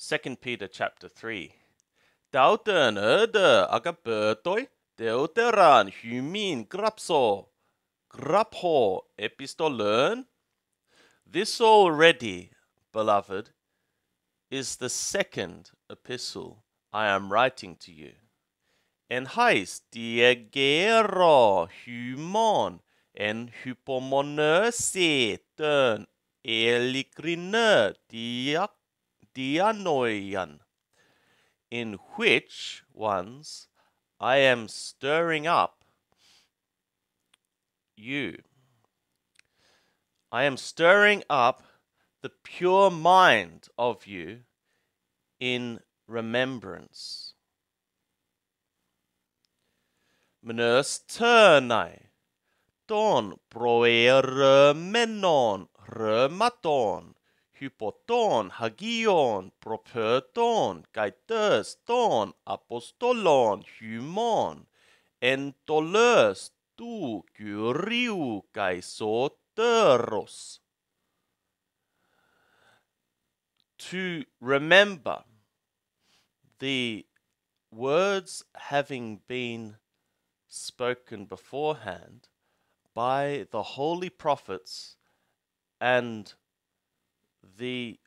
2 Peter chapter 3. Dauten öde agabertoi deuteran humin grapso grapho epistolern. This already, beloved, is the second epistle I am writing to you, and heist diegero humon en hypomonese ten elikrine diak dianoian, in which ones I am stirring up you. I am stirring up the pure mind of you in remembrance. Mnus ternai, don proer menon rematon, hypoton, hagion, properton, ton, apostolon, humon, entoles, tu, kyriu, kai To remember the words having been spoken beforehand by the holy prophets and the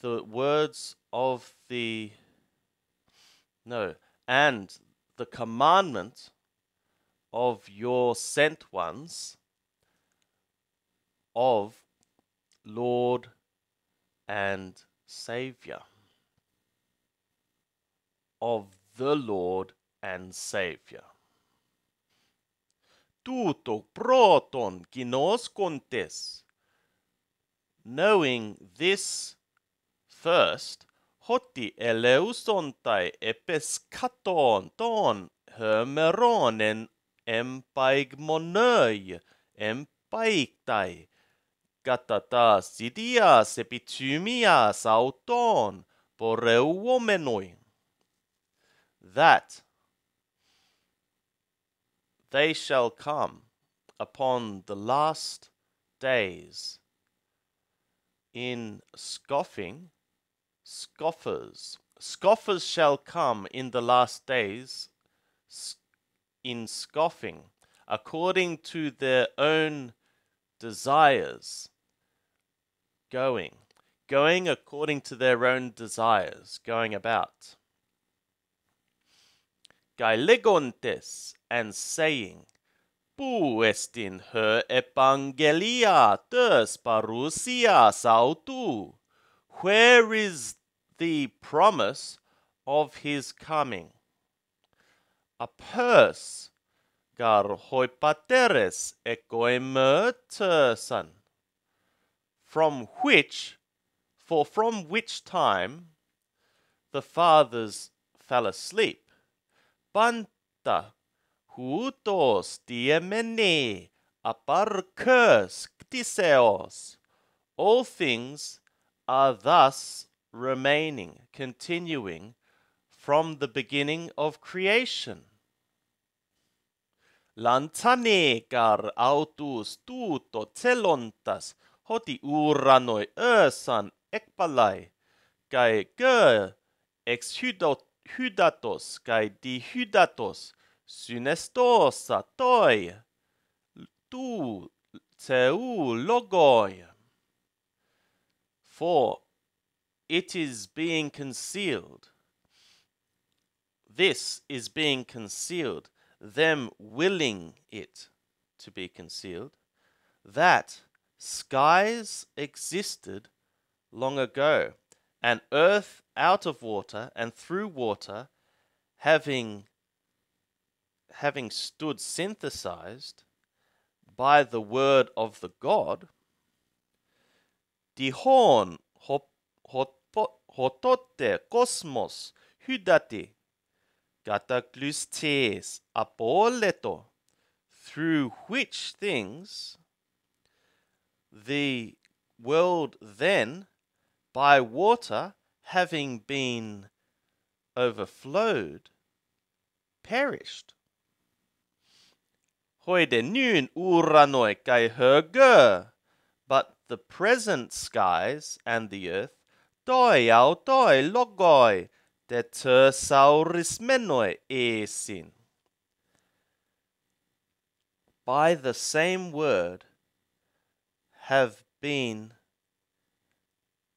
the words of the no and the commandment of your sent ones of Lord and Savior of the Lord and Savior. Tuto proton kinos Knowing this first, hoti eleusontai epeskaton ton hermeronen empaigmonoi empaiktai katata sidias epitumias auton poreuomenoi. That they shall come upon the last days in scoffing, scoffers. Scoffers shall come in the last days in scoffing, according to their own desires. Going. Going according to their own desires. Going about. Gailegontes and saying, in her Evangelia des parousia sautu. Where is the promise of his coming? A purse, gar hoipateres ecoemertesan. From which, for from which time, the fathers fell asleep. Banta hutos die meni aparkes ktiseos all things are thus remaining continuing from the beginning of creation lantani gar autus tu to hoti uranoi ösan ekpalai kai ke ex hydatos kai di hydatos Synestosa toi, tu, teu logoi. For it is being concealed. This is being concealed. Them willing it to be concealed. That skies existed long ago, and earth out of water and through water, having having stood synthesized by the word of the God, dihon horn hotote cosmos hudate kataklustes apoleto, through which things the world then by water having been overflowed perished. Heute nun uranoi kai höge. But the present skies and the earth tói au tói logoi de tersaurismenoi esin. By the same word have been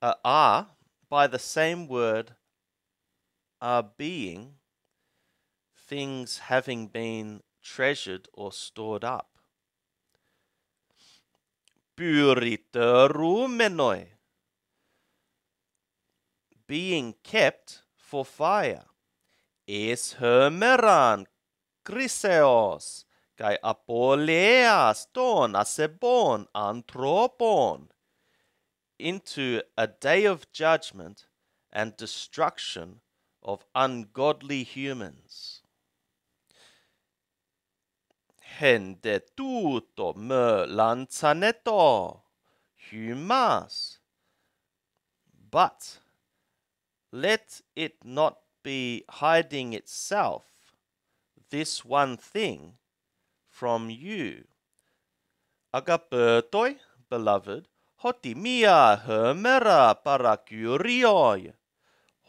uh, are by the same word are being things having been treasured or stored up. Pyriterumenoi, being kept for fire. Es hermeran chryseos. kai apoleas ton asebon anthropon, into a day of judgment and destruction of ungodly humans hände tutto me lanzaneto humas. But let it not be hiding itself, this one thing, from you. Agapetoi, beloved, hoti mia hermera parakurioi,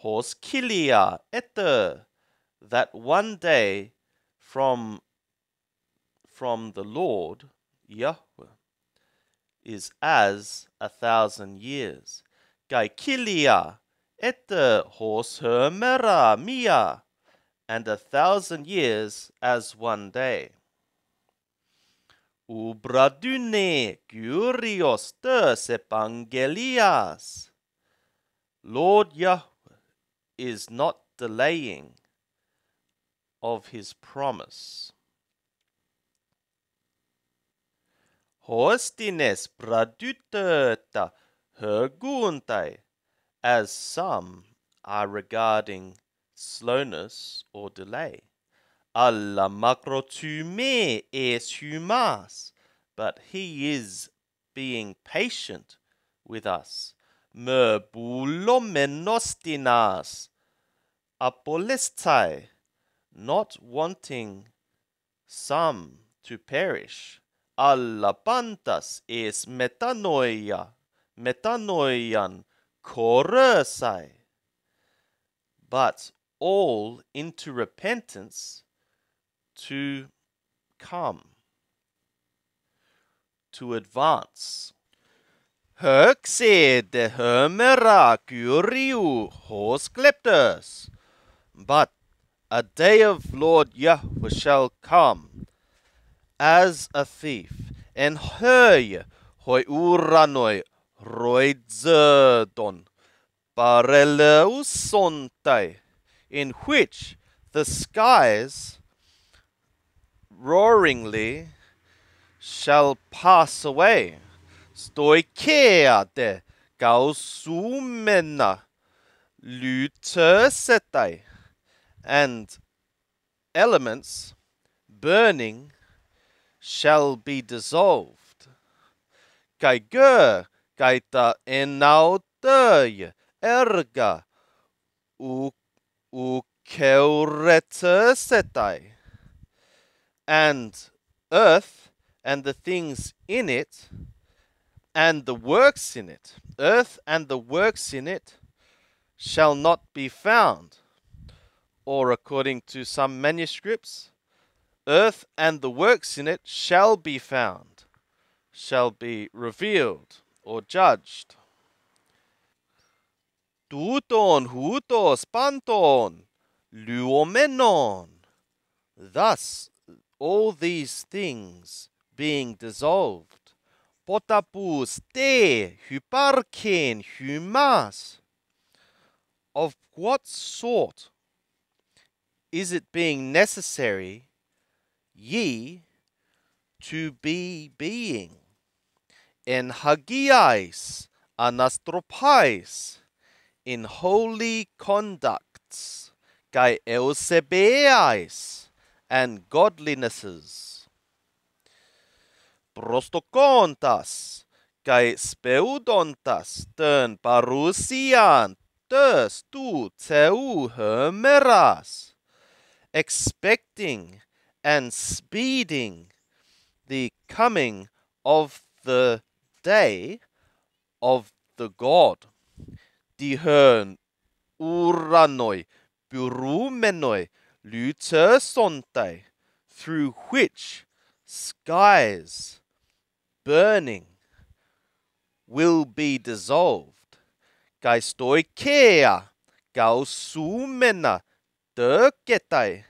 hos kilia ete, that one day from from the Lord, Yahweh, is as a thousand years. Gaikilia ete hors hermera mia, and a thousand years as one day. Ubradune curios tes evangelias. Lord Yahweh is not delaying of his promise. Hostines pradutata herguntai, as some are regarding slowness or delay. Alla macrotume es humas, but he is being patient with us. Merbulomenostinas apolestai, not wanting some to perish allapantas es metanoia, metanoian corusai. But all into repentance to come, to advance. Höksede hömera hos hoskleptus. But a day of Lord Yahweh shall come, as a thief, and höj hoi uranoi roidzerdon pareleusontai, in which the skies roaringly shall pass away. Stoikea de gausumena lutersetai, and elements burning shall be dissolved. Caigure gaita enauteie erga u, u setai. And earth and the things in it and the works in it, earth and the works in it, shall not be found. Or according to some manuscripts, earth and the works in it shall be found, shall be revealed or judged. Duton huto panton luomenon. Thus all these things being dissolved, potapus te hyparken humas. Of what sort is it being necessary ye to be being in hagiais anastropais in holy conducts kai eusebeais and godlinesses prostokontas kai speudontas tern parousian tes tu ceu hermeras expecting and speeding the coming of the day of the God. Die hören uranoi, burumenoi, lutersontai, through which skies burning will be dissolved. Geistoikea, gausumena, döketai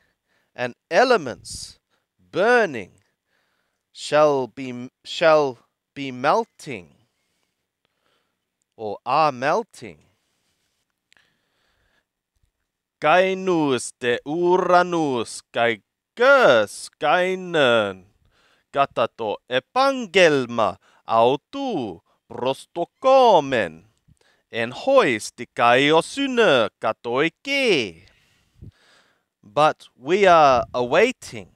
and elements burning shall be shall be melting or are melting gainus de Uranus kai kös kainen katato epangelma autu prostokomen en hoisti kaio synö katoi kee but we are awaiting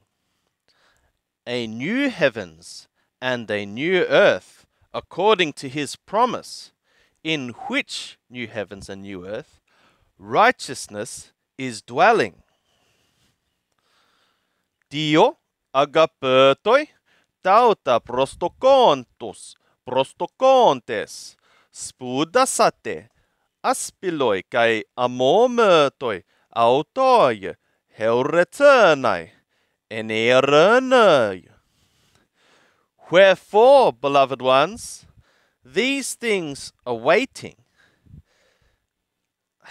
a new heavens and a new earth according to his promise, in which new heavens and new earth righteousness is dwelling. Dio agapetoi tauta prostokontos prostokontes spudasate aspiloi kai amometoi autoi Helreternai, enerernai. Wherefore, beloved ones, these things are waiting.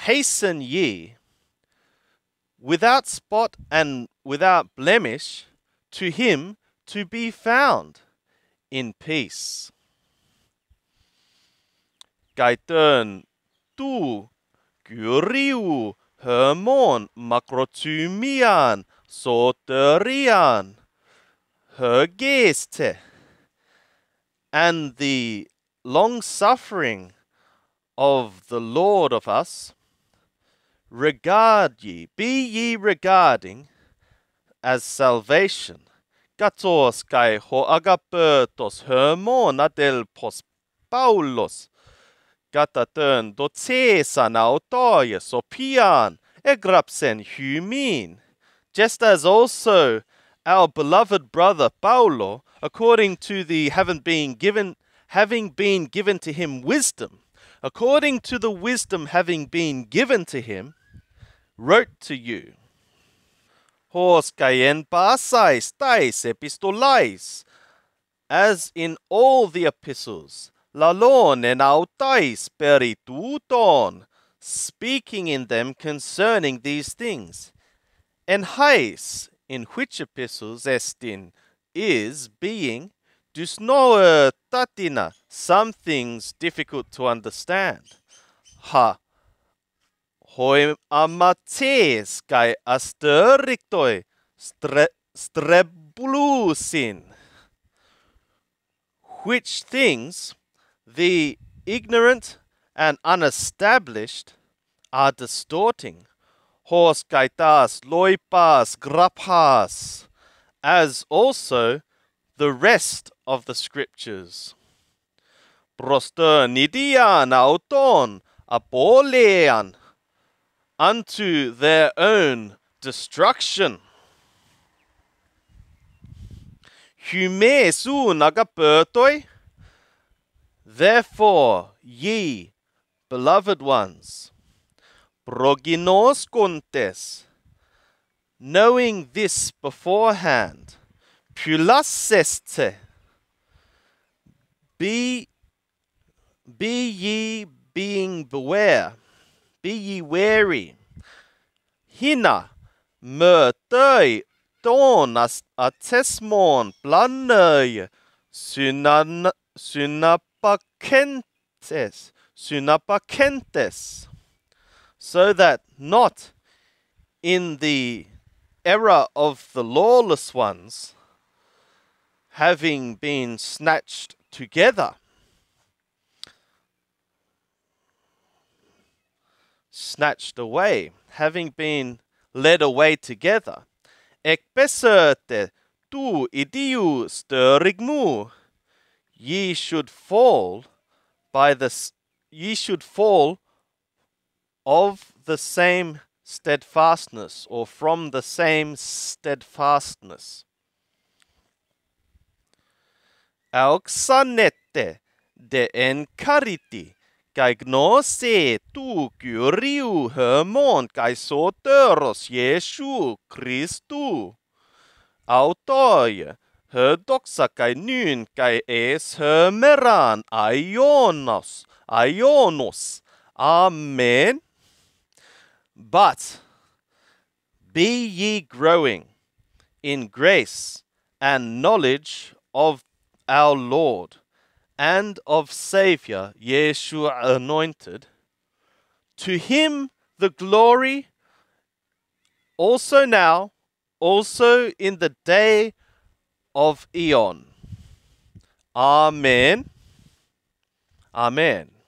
Hasten ye, without spot and without blemish, to him to be found in peace. 该等度举礼物 Hermon, Makrotymian, Soterian, Hergeste, and the long suffering of the Lord of us, regard ye, be ye regarding as salvation. Katos kai ho agapertos hermon adel pos Paulos Κατατέν το τσέσαν αυτόες οποίαν έγραψεν χυμήν. Just as also our beloved brother Paulo, according to the having been given, having been given to him wisdom, according to the wisdom having been given to him, wrote to you. Hos caen pasais tais epistolais, as in all the epistles, la en autais perituton, speaking in them concerning these things. And hais, in which epistles estin is, being, dusnoe tatina, some things difficult to understand. Ha, hoi amates kai asterictoi stre, Which things the ignorant and unestablished are distorting horse gaitas, loipas, grapas, as also the rest of the scriptures. Prostor nidian auton apolean unto their own destruction. Hume nagapertoi Therefore, ye, beloved ones, proginos contes, knowing this beforehand, pulaseste, be, be ye being beware, be ye wary. Hina, mørtøy, dawn attesmon, blandøy, sunan sunap quentes, sunapaquentes, so that not in the era of the lawless ones having been snatched together. Snatched away, having been led away together. Ek beserte tu idiu störigmu ye should fall by this ye should fall of the same steadfastness or from the same steadfastness. Auxanete de en cariti, kai gnose tu kyriu hermon kai soteros Jesu Christu. Autoie Hör doksakai nyn kai es hör meran aionos aionos. Amen. But be ye growing in grace and knowledge of our Lord and of Saviour Yeshua anointed. To him the glory also now, also in the day of Eon. Amen. Amen.